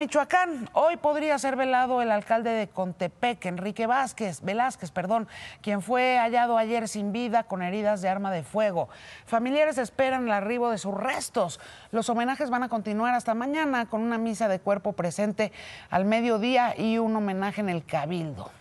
Michoacán, hoy podría ser velado el alcalde de Contepec, Enrique Vázquez, Velázquez, perdón, quien fue hallado ayer sin vida con heridas de arma de fuego. Familiares esperan el arribo de sus restos. Los homenajes van a continuar hasta mañana con una misa de cuerpo presente al mediodía y un homenaje en el Cabildo.